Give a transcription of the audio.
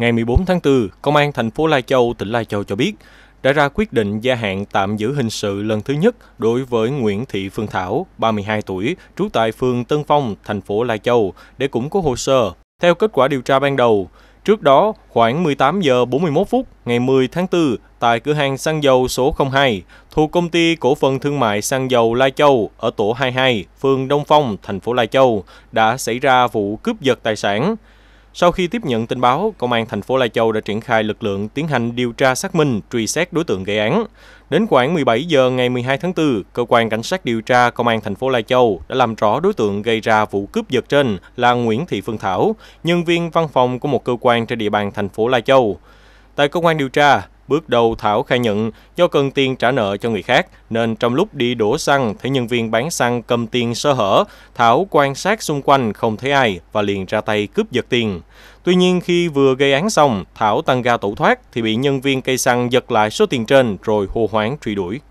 ngày 14 tháng 4, Công an thành phố Lai Châu, tỉnh Lai Châu cho biết đã ra quyết định gia hạn tạm giữ hình sự lần thứ nhất đối với Nguyễn Thị Phương Thảo, 32 tuổi, trú tại phường Tân Phong, thành phố Lai Châu để củng cố hồ sơ. Theo kết quả điều tra ban đầu, Trước đó, khoảng 18 giờ 41 phút ngày 10 tháng 4, tại cửa hàng xăng dầu số 02 thuộc công ty cổ phần thương mại xăng dầu Lai Châu ở tổ 22, phường Đông Phong, thành phố Lai Châu đã xảy ra vụ cướp giật tài sản. Sau khi tiếp nhận tin báo, Công an thành phố Lai Châu đã triển khai lực lượng tiến hành điều tra xác minh, truy xét đối tượng gây án. Đến khoảng 17 giờ ngày 12 tháng 4, Cơ quan Cảnh sát điều tra Công an thành phố Lai Châu đã làm rõ đối tượng gây ra vụ cướp giật trên là Nguyễn Thị Phương Thảo, nhân viên văn phòng của một cơ quan trên địa bàn thành phố Lai Châu. Tại cơ quan điều tra, Bước đầu Thảo khai nhận do cần tiền trả nợ cho người khác nên trong lúc đi đổ xăng thấy nhân viên bán xăng cầm tiền sơ hở, Thảo quan sát xung quanh không thấy ai và liền ra tay cướp giật tiền. Tuy nhiên khi vừa gây án xong, Thảo tăng ga tẩu thoát thì bị nhân viên cây xăng giật lại số tiền trên rồi hô hoáng truy đuổi.